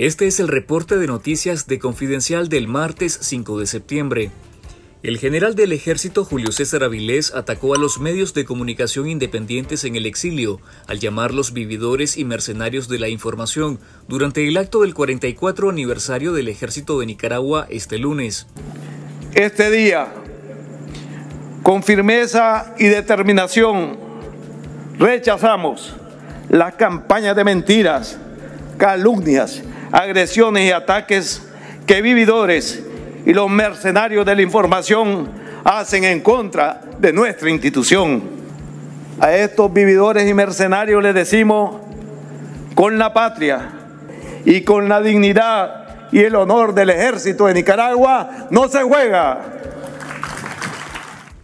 Este es el reporte de noticias de Confidencial del martes 5 de septiembre. El general del ejército Julio César Avilés atacó a los medios de comunicación independientes en el exilio, al llamarlos vividores y mercenarios de la información, durante el acto del 44 aniversario del ejército de Nicaragua este lunes. Este día, con firmeza y determinación, rechazamos las campañas de mentiras, calumnias agresiones y ataques que vividores y los mercenarios de la información hacen en contra de nuestra institución. A estos vividores y mercenarios les decimos, con la patria y con la dignidad y el honor del ejército de Nicaragua, no se juega.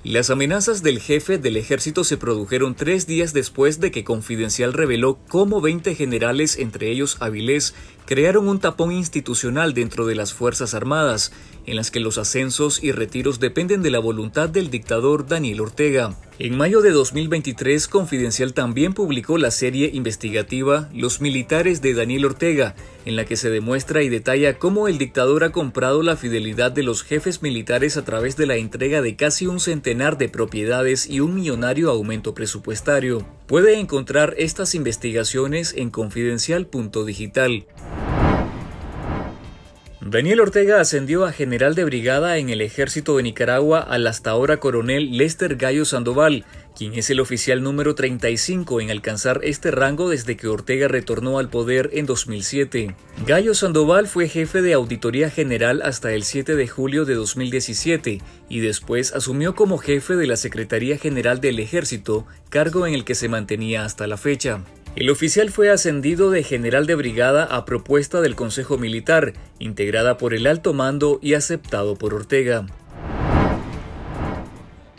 Las amenazas del jefe del ejército se produjeron tres días después de que Confidencial reveló cómo 20 generales, entre ellos Avilés, crearon un tapón institucional dentro de las Fuerzas Armadas, en las que los ascensos y retiros dependen de la voluntad del dictador Daniel Ortega. En mayo de 2023, Confidencial también publicó la serie investigativa Los militares de Daniel Ortega, en la que se demuestra y detalla cómo el dictador ha comprado la fidelidad de los jefes militares a través de la entrega de casi un centenar de propiedades y un millonario aumento presupuestario. Puede encontrar estas investigaciones en confidencial.digital. Daniel Ortega ascendió a general de brigada en el ejército de Nicaragua al hasta ahora coronel Lester Gallo Sandoval, quien es el oficial número 35 en alcanzar este rango desde que Ortega retornó al poder en 2007. Gallo Sandoval fue jefe de Auditoría General hasta el 7 de julio de 2017 y después asumió como jefe de la Secretaría General del Ejército, cargo en el que se mantenía hasta la fecha. El oficial fue ascendido de general de brigada a propuesta del Consejo Militar, integrada por el alto mando y aceptado por Ortega.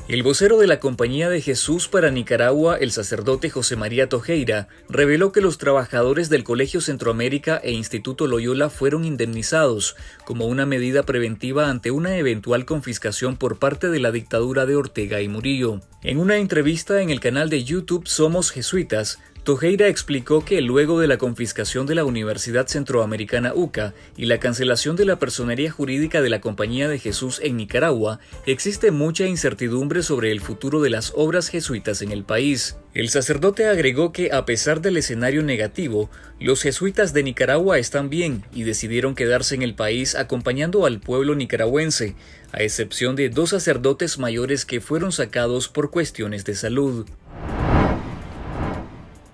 El vocero de la Compañía de Jesús para Nicaragua, el sacerdote José María Tojeira, reveló que los trabajadores del Colegio Centroamérica e Instituto Loyola fueron indemnizados como una medida preventiva ante una eventual confiscación por parte de la dictadura de Ortega y Murillo. En una entrevista en el canal de YouTube Somos Jesuitas, Tojeira explicó que luego de la confiscación de la Universidad Centroamericana UCA y la cancelación de la personería jurídica de la Compañía de Jesús en Nicaragua, existe mucha incertidumbre sobre el futuro de las obras jesuitas en el país. El sacerdote agregó que a pesar del escenario negativo, los jesuitas de Nicaragua están bien y decidieron quedarse en el país acompañando al pueblo nicaragüense, a excepción de dos sacerdotes mayores que fueron sacados por cuestiones de salud.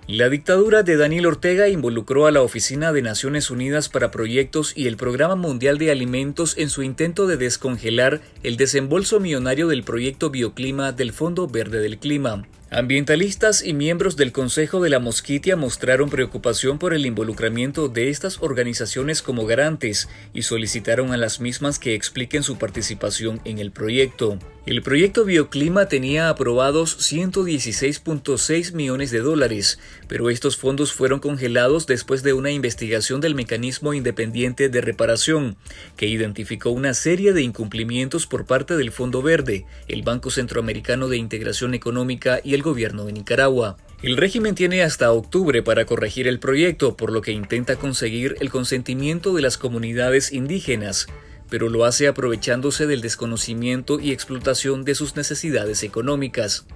La dictadura de Daniel Ortega involucró a la Oficina de Naciones Unidas para Proyectos y el Programa Mundial de Alimentos en su intento de descongelar el desembolso millonario del proyecto Bioclima del Fondo Verde del Clima. Ambientalistas y miembros del Consejo de la Mosquitia mostraron preocupación por el involucramiento de estas organizaciones como garantes y solicitaron a las mismas que expliquen su participación en el proyecto. El proyecto Bioclima tenía aprobados 116.6 millones de dólares, pero estos fondos fueron congelados después de una investigación del Mecanismo Independiente de Reparación, que identificó una serie de incumplimientos por parte del Fondo Verde, el Banco Centroamericano de Integración Económica y el Gobierno de Nicaragua. El régimen tiene hasta octubre para corregir el proyecto, por lo que intenta conseguir el consentimiento de las comunidades indígenas pero lo hace aprovechándose del desconocimiento y explotación de sus necesidades económicas.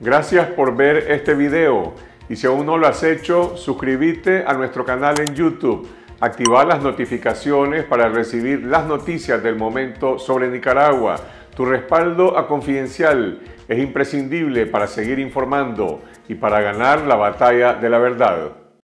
Gracias por ver este video y si aún no lo has hecho, suscríbete a nuestro canal en YouTube, activa las notificaciones para recibir las noticias del momento sobre Nicaragua. Tu respaldo a Confidencial es imprescindible para seguir informando y para ganar la batalla de la verdad.